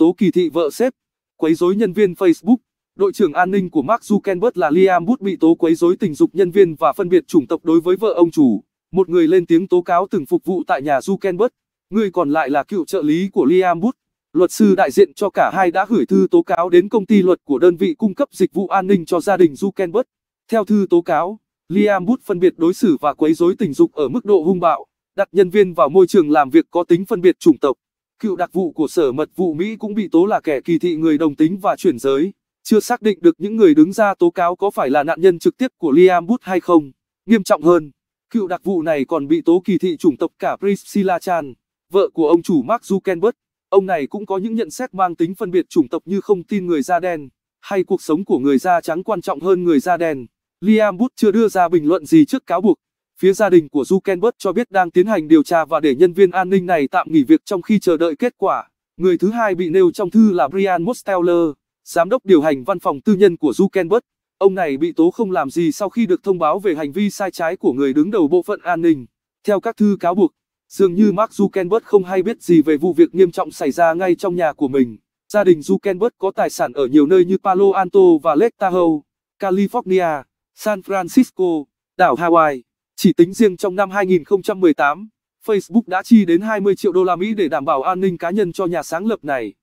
tố kỳ thị vợ sếp, quấy rối nhân viên Facebook. Đội trưởng an ninh của Mark Zuckerberg là Liam Wood bị tố quấy rối tình dục nhân viên và phân biệt chủng tộc đối với vợ ông chủ. Một người lên tiếng tố cáo từng phục vụ tại nhà Zuckerberg, người còn lại là cựu trợ lý của Liam Wood. Luật sư đại diện cho cả hai đã gửi thư tố cáo đến công ty luật của đơn vị cung cấp dịch vụ an ninh cho gia đình Zuckerberg. Theo thư tố cáo, Liam Wood phân biệt đối xử và quấy rối tình dục ở mức độ hung bạo, đặt nhân viên vào môi trường làm việc có tính phân biệt chủng tộc. Cựu đặc vụ của Sở Mật vụ Mỹ cũng bị tố là kẻ kỳ thị người đồng tính và chuyển giới. Chưa xác định được những người đứng ra tố cáo có phải là nạn nhân trực tiếp của Liam Wood hay không. Nghiêm trọng hơn, cựu đặc vụ này còn bị tố kỳ thị chủng tộc cả Priscilla Chan, vợ của ông chủ Mark Zuckerberg. Ông này cũng có những nhận xét mang tính phân biệt chủng tộc như không tin người da đen, hay cuộc sống của người da trắng quan trọng hơn người da đen. Liam Wood chưa đưa ra bình luận gì trước cáo buộc. Phía gia đình của Zuckerberg cho biết đang tiến hành điều tra và để nhân viên an ninh này tạm nghỉ việc trong khi chờ đợi kết quả. Người thứ hai bị nêu trong thư là Brian Mosteller, giám đốc điều hành văn phòng tư nhân của Zuckerberg. Ông này bị tố không làm gì sau khi được thông báo về hành vi sai trái của người đứng đầu bộ phận an ninh. Theo các thư cáo buộc, dường như Mark Zuckerberg không hay biết gì về vụ việc nghiêm trọng xảy ra ngay trong nhà của mình. Gia đình Zuckerberg có tài sản ở nhiều nơi như Palo Alto và Lake Tahoe, California, San Francisco, đảo Hawaii. Chỉ tính riêng trong năm 2018, Facebook đã chi đến 20 triệu đô la Mỹ để đảm bảo an ninh cá nhân cho nhà sáng lập này.